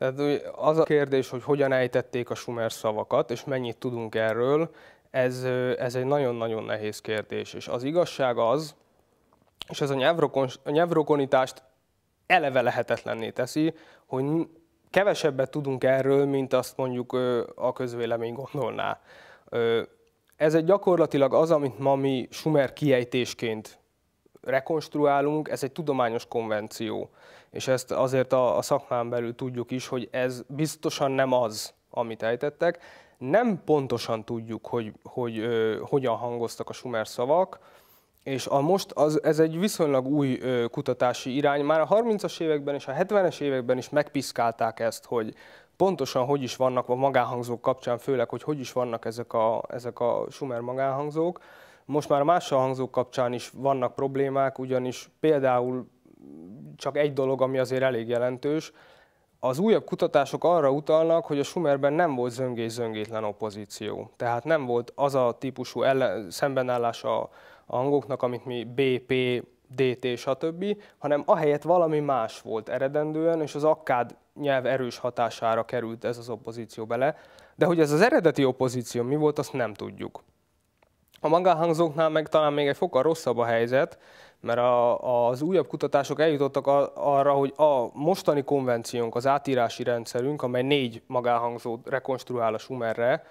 Tehát az a kérdés, hogy hogyan ejtették a sumer szavakat, és mennyit tudunk erről, ez, ez egy nagyon-nagyon nehéz kérdés. És az igazság az, és ez a, nyelvrokon, a nyelvrokonitást eleve lehetetlenné teszi, hogy kevesebbet tudunk erről, mint azt mondjuk a közvélemény gondolná. Ez egy gyakorlatilag az, amit ma mi sumer kiejtésként rekonstruálunk, ez egy tudományos konvenció. És ezt azért a, a szakmán belül tudjuk is, hogy ez biztosan nem az, amit ejtettek. Nem pontosan tudjuk, hogy, hogy ö, hogyan hangoztak a sumer szavak, és a most az, ez egy viszonylag új ö, kutatási irány. Már a 30-as években és a 70-es években is megpiszkálták ezt, hogy pontosan hogy is vannak a magánhangzók kapcsán, főleg, hogy hogy is vannak ezek a, ezek a sumer magánhangzók. Most már mással hangzók kapcsán is vannak problémák, ugyanis például csak egy dolog, ami azért elég jelentős, az újabb kutatások arra utalnak, hogy a Sumerben nem volt zöngés-zöngétlen opozíció. Tehát nem volt az a típusú ellen, szembenállás a, a hangoknak, amit mi BP, DT, stb., hanem ahelyett valami más volt eredendően, és az akkád nyelv erős hatására került ez az opozíció bele. De hogy ez az eredeti opozíció mi volt, azt nem tudjuk. A magánhangzóknál meg talán még egy fokkal rosszabb a helyzet, mert a, az újabb kutatások eljutottak a, arra, hogy a mostani konvenciónk, az átírási rendszerünk, amely négy magánhangzót rekonstruál a Schumerre,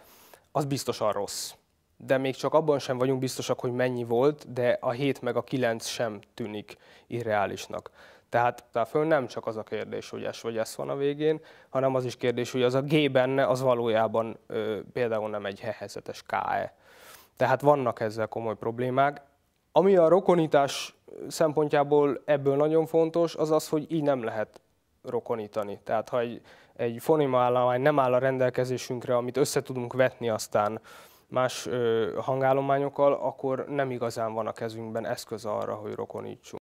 az biztosan rossz. De még csak abban sem vagyunk biztosak, hogy mennyi volt, de a 7 meg a 9 sem tűnik irreálisnak. Tehát, tehát föl nem csak az a kérdés, hogy ez vagy ez van a végén, hanem az is kérdés, hogy az a G benne, az valójában ö, például nem egy helyzetes K-e. Tehát vannak ezzel komoly problémák. Ami a rokonítás szempontjából ebből nagyon fontos, az az, hogy így nem lehet rokonítani. Tehát ha egy, egy állomány nem áll a rendelkezésünkre, amit össze tudunk vetni aztán más ö, hangállományokkal, akkor nem igazán van a kezünkben eszköz arra, hogy rokonítsunk.